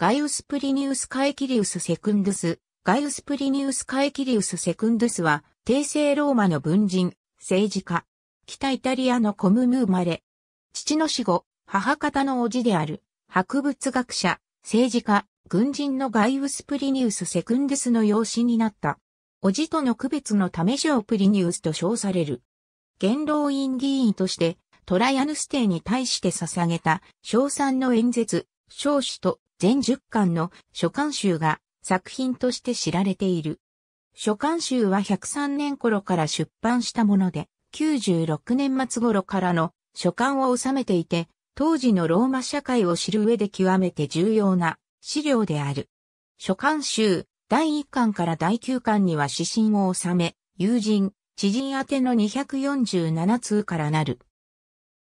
ガイウス・プリニウス・カエキリウス・セクンドゥス、ガイウス・プリニウス・カエキリウス・セクンドゥスは、帝政ローマの文人、政治家、北イタリアのコムム生まれ、父の死後、母方の叔父である、博物学者、政治家、軍人のガイウス・プリニウス・セクンドゥスの養子になった。叔父との区別のため上プリニウスと称される。元老院議員として、トライアヌス帝に対して捧げた、称賛の演説、少子と全10巻の書簡集が作品として知られている。書簡集は103年頃から出版したもので、96年末頃からの書簡を収めていて、当時のローマ社会を知る上で極めて重要な資料である。書簡集第1巻から第9巻には指針を収め、友人、知人宛ての247通からなる。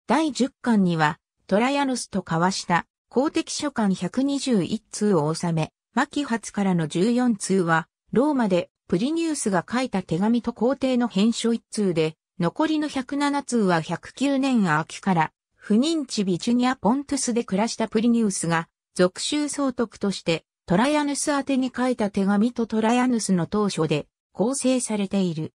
第10巻には、トラヤヌスと交わした公的書簡121通を収め、牧初からの14通は、ローマでプリニウスが書いた手紙と皇帝の編書1通で、残りの107通は109年秋から、不妊地ビチュニア・ポントゥスで暮らしたプリニウスが、俗州総督として、トラヤヌス宛に書いた手紙とトラヤヌスの当初で構成されている。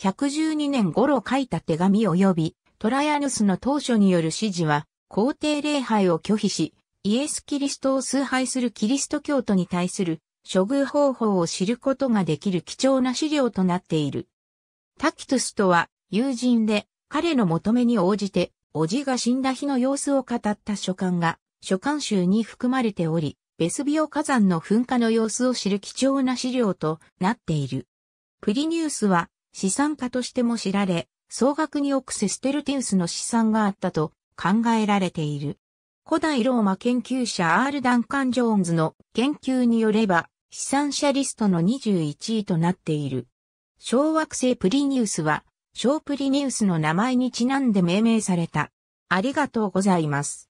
112年頃書いた手紙及び、トラヤヌスの当初による指示は、皇帝礼拝を拒否し、イエス・キリストを崇拝するキリスト教徒に対する処遇方法を知ることができる貴重な資料となっている。タキトゥスとは友人で彼の求めに応じて、おじが死んだ日の様子を語った書簡が書簡集に含まれており、ベスビオ火山の噴火の様子を知る貴重な資料となっている。プリニウスは資産家としても知られ、総額に億セステルティウスの資産があったと考えられている。古代ローマ研究者 R ダンカン・ジョーンズの研究によれば、資産者リストの21位となっている。小惑星プリニウスは、小プリニウスの名前にちなんで命名された。ありがとうございます。